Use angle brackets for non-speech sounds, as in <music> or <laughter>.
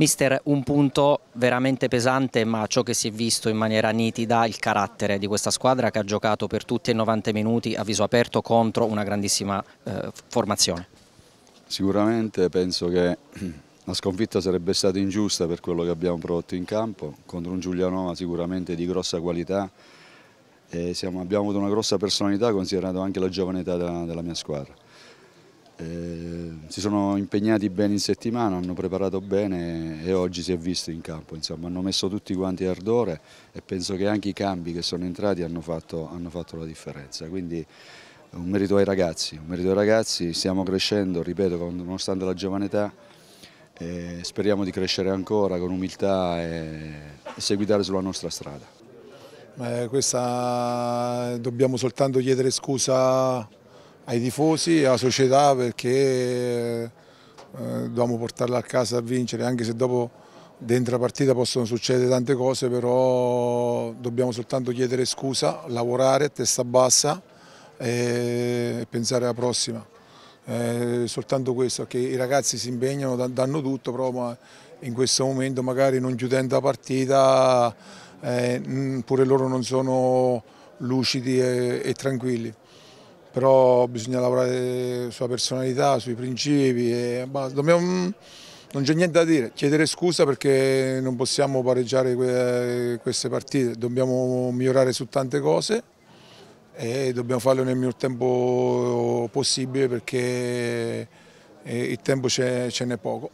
Mister, un punto veramente pesante, ma ciò che si è visto in maniera nitida, il carattere di questa squadra che ha giocato per tutti i 90 minuti a viso aperto contro una grandissima eh, formazione. Sicuramente penso che <clears throat> la sconfitta sarebbe stata ingiusta per quello che abbiamo prodotto in campo, contro un Giulianova sicuramente di grossa qualità, siamo, abbiamo avuto una grossa personalità considerando anche la giovane età della, della mia squadra. E eh, si sono impegnati bene in settimana, hanno preparato bene e oggi si è visto in campo, insomma, hanno messo tutti quanti ardore e penso che anche i cambi che sono entrati hanno fatto, hanno fatto la differenza. Quindi, un merito ai ragazzi, un merito ai ragazzi, stiamo crescendo, ripeto, nonostante la giovane età, eh, speriamo di crescere ancora con umiltà e, e seguitare sulla nostra strada. Eh, questa, dobbiamo soltanto chiedere scusa ai tifosi e alla società perché eh, dobbiamo portarla a casa a vincere, anche se dopo dentro la partita possono succedere tante cose, però dobbiamo soltanto chiedere scusa, lavorare a testa bassa e pensare alla prossima. Eh, soltanto questo, che i ragazzi si impegnano, danno tutto, però in questo momento magari non chiudendo la partita eh, pure loro non sono lucidi e, e tranquilli però bisogna lavorare sulla personalità, sui principi e basta. Dobbiamo, mm, non c'è niente da dire, chiedere scusa perché non possiamo pareggiare que queste partite, dobbiamo migliorare su tante cose e dobbiamo farlo nel miglior tempo possibile perché eh, il tempo ce n'è poco.